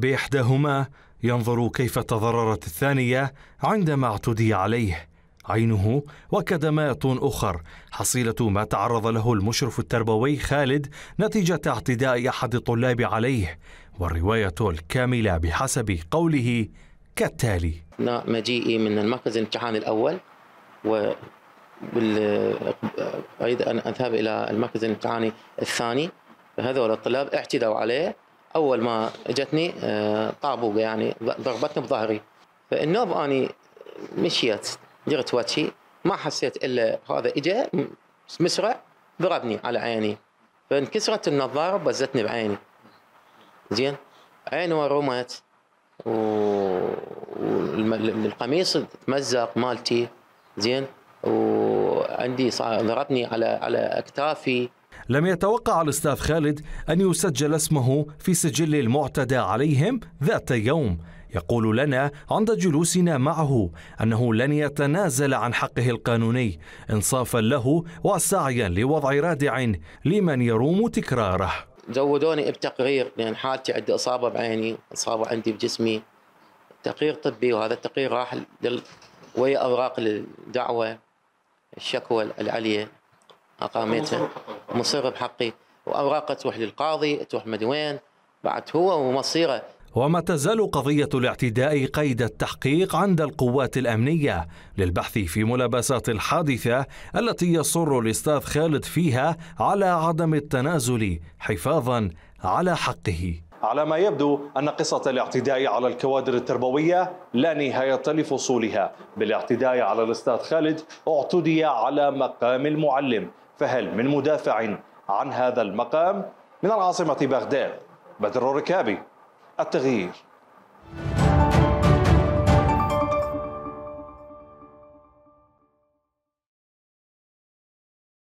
باحداهما ينظر كيف تضررت الثانيه عندما اعتدي عليه عينه وكدمات اخر حصيله ما تعرض له المشرف التربوي خالد نتيجه اعتداء احد الطلاب عليه والروايه الكامله بحسب قوله كالتالي مجيئي من المركز الامتحان الاول و اريد ان اذهب الى المركز الامتحاني الثاني هذول الطلاب اعتدوا عليه اول ما اجتني آه، طابوقه يعني ضربتني بظهري فالنوب اني مشيت جرت وجهي ما حسيت الا هذا اجى مسرع ضربني على عيني فانكسرت النظاره وبزتني بعيني زين عيني ورمت والقميص تمزق مالتي زين وعندي ضربني على على اكتافي لم يتوقع الاستاذ خالد ان يسجل اسمه في سجل المعتدى عليهم ذات يوم يقول لنا عند جلوسنا معه انه لن يتنازل عن حقه القانوني انصافا له وسعيا لوضع رادع لمن يروم تكراره. زودوني بتقرير لان حالتي عندي اصابه بعيني، اصابه عندي بجسمي. تقرير طبي وهذا التقرير راح دل... ويا اوراق الدعوه الشكوى العليا اقامتها. مصير بحقي وأوراقه تروح للقاضي تروح مدوين بعد هو ومصيره وما تزال قضية الاعتداء قيد التحقيق عند القوات الأمنية للبحث في ملابسات الحادثة التي يصر الأستاذ خالد فيها على عدم التنازل حفاظا على حقه على ما يبدو أن قصة الاعتداء على الكوادر التربوية لا نهاية لفصولها بالاعتداء على الأستاذ خالد اعتدي على مقام المعلم فهل من مدافع عن هذا المقام من العاصمة بغداد بدر الركابي التغيير